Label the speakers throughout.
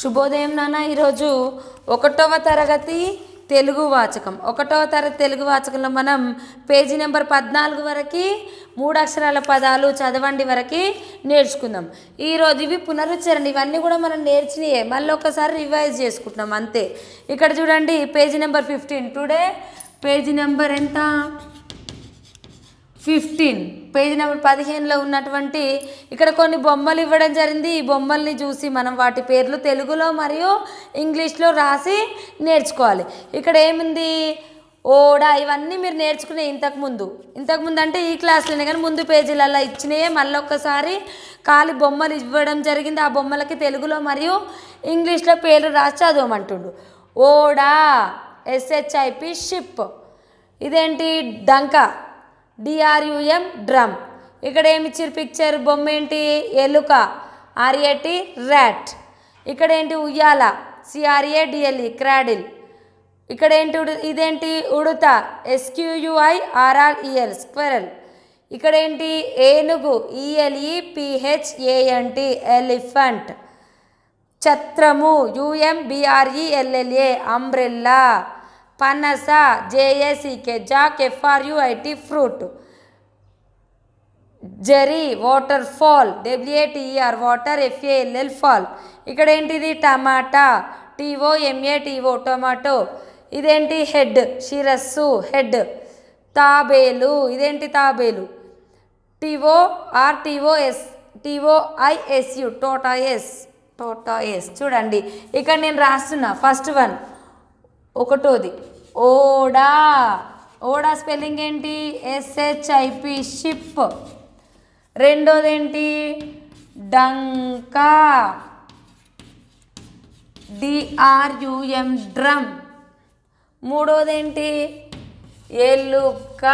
Speaker 1: శుభోదయం నాన్న ఈరోజు ఒకటవ తరగతి తెలుగు వాచకం ఒకటవ తరగతి తెలుగు వాచకంలో మనం పేజీ నెంబర్ పద్నాలుగు వరకు మూడు అక్షరాల పదాలు చదవండి వరకు నేర్చుకుందాం ఈరోజు ఇవి పునరుచ్చరణ ఇవన్నీ కూడా మనం నేర్చినాయే మళ్ళీ ఒకసారి రివైజ్ చేసుకుంటున్నాం అంతే ఇక్కడ చూడండి page number fifteen today page number ఎంత ఫిఫ్టీన్ పేజ్ నెంబర్ పదిహేనులో ఉన్నటువంటి ఇక్కడ కొన్ని బొమ్మలు ఇవ్వడం జరిగింది ఈ బొమ్మల్ని చూసి మనం వాటి పేర్లు తెలుగులో మరియు ఇంగ్లీష్లో రాసి నేర్చుకోవాలి ఇక్కడ ఏముంది ఓడా ఇవన్నీ మీరు నేర్చుకునే ఇంతకుముందు ఇంతకుముందు అంటే ఈ క్లాస్లోనే కానీ ముందు పేజీలలో ఇచ్చినయే మళ్ళీ ఒక్కసారి ఖాళీ బొమ్మలు ఇవ్వడం జరిగింది ఆ బొమ్మలకి తెలుగులో మరియు ఇంగ్లీష్లో పేర్లు రాసి చదవమంటుండు ఓడా ఎస్హెచ్ఐపి షిప్ ఇదేంటి డంకా డిఆర్యుఎం డ్రమ్ ఇక్కడ ఏమిచ్చారు పిక్చర్ బొమ్మ ఏంటి ఎలుక ఆర్ఏటి ర్యాట్ ఇక్కడ ఏంటి ఉయ్యాల సిఆర్ఏ డిఎల్ఈ క్రాడిల్ ఇక్కడ ఏంటి ఇదేంటి ఉడుత ఎస్క్యూయుఐ ఆర్ఆర్ఈఎల్ స్క్వెరల్ ఇక్కడ ఏంటి ఏనుగు ఈఎల్ఈ ఏఎన్టి ఎలిఫెంట్ ఛత్రము యుఎంబిఆర్ఈఎల్ఎల్ఏ అంబ్రెల్లా పనస జేఏసీకే jack F R U I T fruit zari water fall W A T E R water ఎఫ్ఏఎల్ఎల్ fall ఇక్కడ ఏంటిది టమాటా టీఓ ఎంఏటీఓ టొమాటో ఇదేంటి హెడ్ శిరస్సు హెడ్ తాబేలు ఇదేంటి తాబేలు టివో ఆర్టీఓఎస్ టిఓఐఎస్యు టోటాఎస్ టోటాఎస్ చూడండి ఇక్కడ నేను రాస్తున్నా ఫస్ట్ వన్ ఒకటోది ఓడా ఓడా స్పెల్లింగ్ ఏంటి ఎస్హెచ్ఐపి షిప్ రెండోది ఏంటి డంకా డిఆర్యుఎం డ్రమ్ మూడోదేంటి ఎల్లుక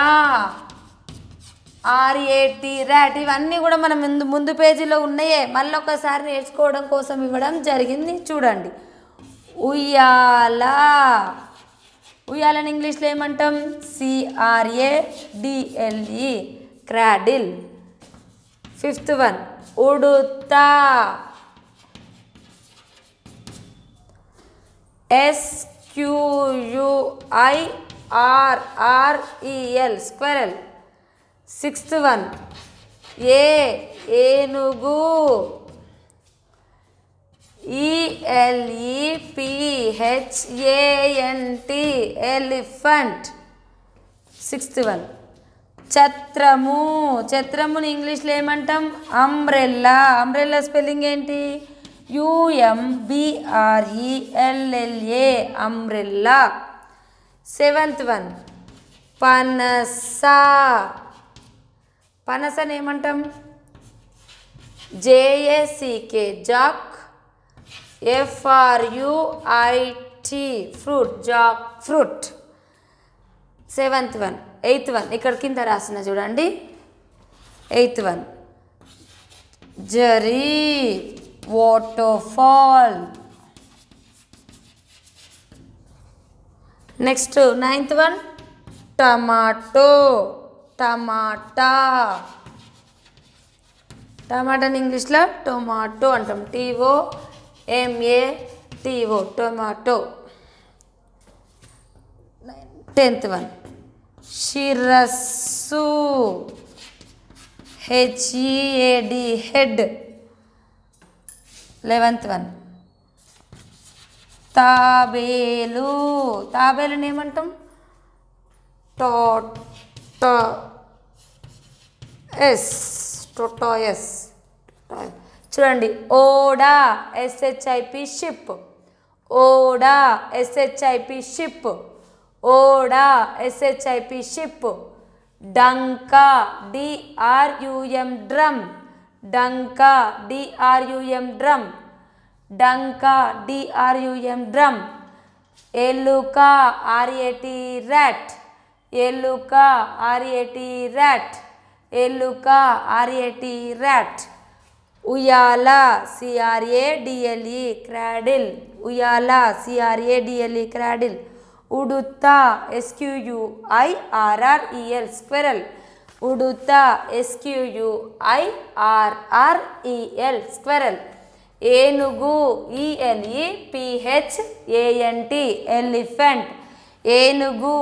Speaker 1: ఆర్ఏటి ర్యాట్ ఇవన్నీ కూడా మనం ముందు ముందు పేజీలో ఉన్నాయే మళ్ళీ ఒకసారి నేర్చుకోవడం కోసం ఇవ్వడం జరిగింది చూడండి ఉయ్యాల ఉయ్యాలని ఇంగ్లీష్లో ఏమంటాం CRA DLE e. Cradle fifth one ఉడుత ఎస్క్యూయుఐఆర్ఆర్ఈఎల్ e squirrel sixth one ఏ ఏనుగు ఈఎల్ఈపిహెచ్ఏఎన్టి ఎలిఫెంట్ సిక్స్త్ వన్ ఛత్రము ఛత్రముని ఇంగ్లీష్లో ఏమంటాం అంబ్రెల్లా అంబ్రెల్లా స్పెల్లింగ్ ఏంటి యుఎంబిఆర్ఈఎల్ఎల్ఏ అంబ్రెల్లా సెవెంత్ వన్ పనస పనసని ఏమంటాం J A C K jack F R U I T fruit jack fruit seventh one eighth one ఇక్కడ కింద రాసిన చూడండి ఎయిత్ వన్ జరీ వాటర్ఫాల్ నెక్స్ట్ నైన్త్ వన్ టమాటో టమాటా టమాటాని ఇంగ్లీష్లో టొమాటో అంటాం T O M A T O tomato tenth one షిరస్సు హెచ్ఈఏడి హెడ్ లెవెంత్ వన్ తాబేలు తాబేలుని ఏమంటాం టోట ఎస్ టోటో ఎస్ చూడండి ఓడా ఎస్హెచ్ఐపి షిప్ ఓడా ఎస్హెచ్ఐపి షిప్ ఓడా ఎస్హెచ్ఐపి షిప్ డంకా డిఆర్యుఎం డ్రమ్ డంకా డిఆర్యుఎం డ్రమ్ డంకా డిఆర్యుఎం డ్రమ్ ఎలుక ఆర్ఏటి ర్యాట్ ఎలుక ఆర్ఏటి ర్యాట్ ఎలుక ఆర్ఏటి ర్యాట్ ഉയാല C R A D L E cradle ഉയാല C R A D L E cradle ഉടുത്ത S Q U I R R E L squirrel ഉടുത്ത S Q U I R R E L squirrel ఏనుగు E L E P H A N T elephant ఏనుగు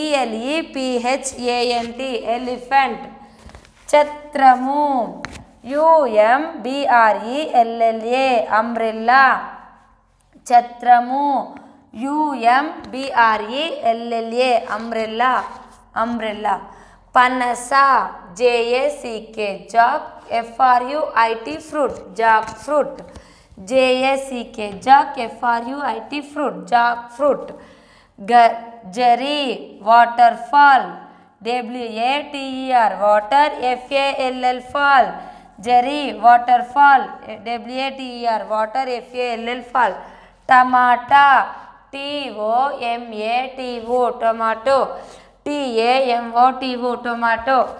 Speaker 1: E L E P H A N T elephant ചത്രമു U M B R E L L A umbrella ಛತ್ರಮು U M B R E L L A umbrella umbrella ಪನಸ J A C K jack F R U I T fruit jack fruit J A C K jack F R U I T fruit jack fruit ಗ ಜರಿ water fall W A T E R water F A L L fall Jerry, waterfall, W-A-T-E-R, water, F-A-L-L, fall. Tomata, T-O-M-A-T-O, tomato, T-A-M-O-T-O, tomato.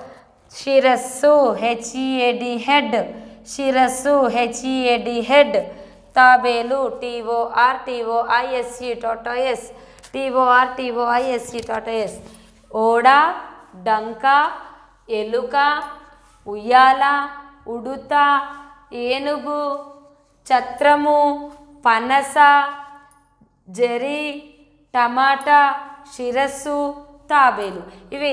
Speaker 1: Shirasu, H-E-A-D, head. Shirasu, H-E-A-D, head. Tabelu, T-O-R-T-O-I-S-E, tortoise, T-O-R-T-O-I-S-E, tortoise. Oda, Danka, Eluka, Uyala, ఉడుత ఏనుగు చత్రము పనస జరి టమాటా శిరస్సు తాబేలు ఇవి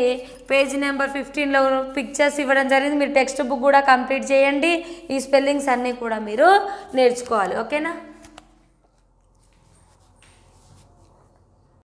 Speaker 1: page number ఫిఫ్టీన్లో pictures ఇవ్వడం జరిగింది మీరు టెక్స్ట్ బుక్ కూడా కంప్లీట్ చేయండి ఈ స్పెల్లింగ్స్ అన్నీ కూడా మీరు నేర్చుకోవాలి ఓకేనా